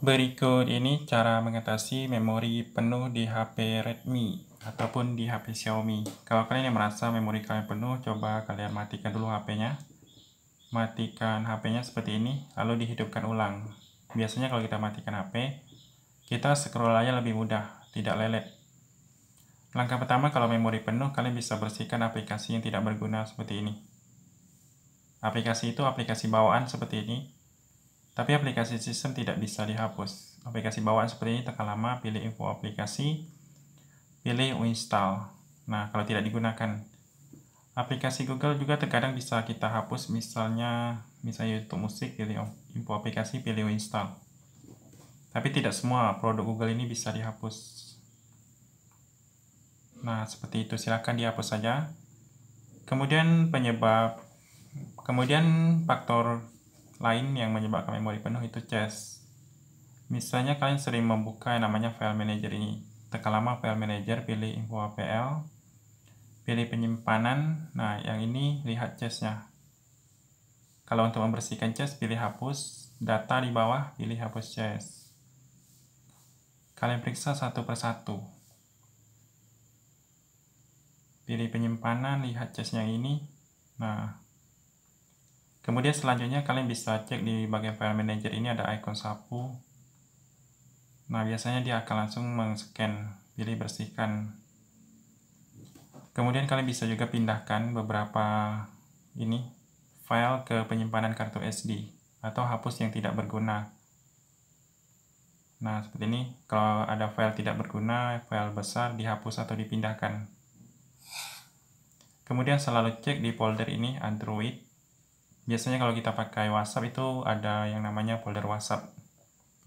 Berikut ini cara mengatasi memori penuh di HP Redmi ataupun di HP Xiaomi. Kalau kalian yang merasa memori kalian penuh, coba kalian matikan dulu HP-nya. Matikan HP-nya seperti ini, lalu dihidupkan ulang. Biasanya kalau kita matikan HP, kita scroll aja lebih mudah, tidak lelet. Langkah pertama kalau memori penuh, kalian bisa bersihkan aplikasi yang tidak berguna seperti ini. Aplikasi itu aplikasi bawaan seperti ini, tapi aplikasi sistem tidak bisa dihapus. Aplikasi bawaan seperti ini tekan lama, pilih info aplikasi, pilih uninstall. Nah, kalau tidak digunakan. Aplikasi Google juga terkadang bisa kita hapus, misalnya misalnya YouTube Musik, pilih info aplikasi, pilih uninstall. Tapi tidak semua produk Google ini bisa dihapus. Nah, seperti itu silahkan dihapus saja. Kemudian penyebab, kemudian faktor lain yang menyebabkan memori penuh itu chest. Misalnya kalian sering membuka yang namanya file manager ini. Tekan lama file manager, pilih info APL, pilih penyimpanan. Nah, yang ini lihat chestnya. Kalau untuk membersihkan chest, pilih hapus. Data di bawah, pilih hapus chest. Kalian periksa satu persatu. Pilih penyimpanan, lihat chestnya ini. Nah, kemudian selanjutnya kalian bisa cek di bagian file manager ini ada icon sapu nah biasanya dia akan langsung meng-scan pilih bersihkan kemudian kalian bisa juga pindahkan beberapa ini file ke penyimpanan kartu SD atau hapus yang tidak berguna Nah, seperti ini, kalau ada file tidak berguna, file besar dihapus atau dipindahkan. Kemudian selalu cek di folder ini Android biasanya kalau kita pakai WhatsApp itu ada yang namanya folder WhatsApp.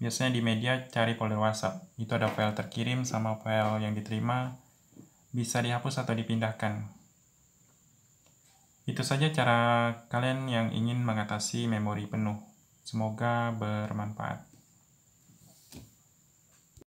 Biasanya di media cari folder WhatsApp. Itu ada file terkirim sama file yang diterima. Bisa dihapus atau dipindahkan. Itu saja cara kalian yang ingin mengatasi memori penuh. Semoga bermanfaat.